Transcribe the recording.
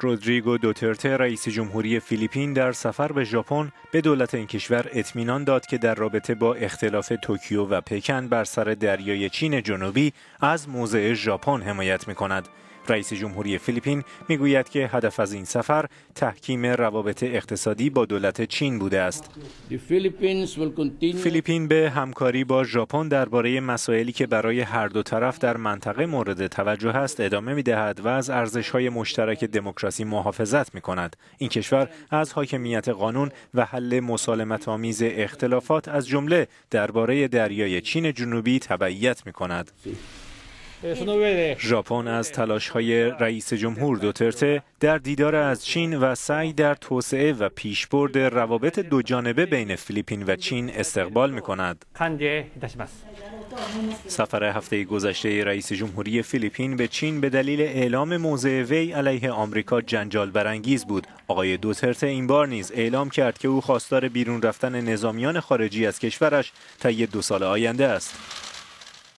رودریگو دوترته رئیس جمهوری فیلیپین در سفر به ژاپن به دولت این کشور اطمینان داد که در رابطه با اختلاف توکیو و پکن بر سر دریای چین جنوبی از موضع ژاپن حمایت می کند. رئیس جمهوری فیلیپین میگوید که هدف از این سفر تحکیم روابط اقتصادی با دولت چین بوده است. فیلیپین به همکاری با ژاپن درباره مسائلی که برای هر دو طرف در منطقه مورد توجه است ادامه می دهد و از ارزش های مشترک دموکراسی محافظت می کند. این کشور از حاکمیت قانون و حل مسالمت آمیز اختلافات از جمله درباره دریای چین جنوبی تبعیت می کند. ژاپن از تلاش های رئیس جمهور دوترته در دیدار از چین و سعی در توسعه و پیشبرد روابط دو جانبه بین فیلیپین و چین استقبال می کند. سفر هفته گذشته رئیس جمهوری فیلیپین به چین به دلیل اعلام موضع وی علیه آمریکا جنجال برانگیز بود. آقای دوترته این بار نیز اعلام کرد که او خواستار بیرون رفتن نظامیان خارجی از کشورش طی دو سال آینده است.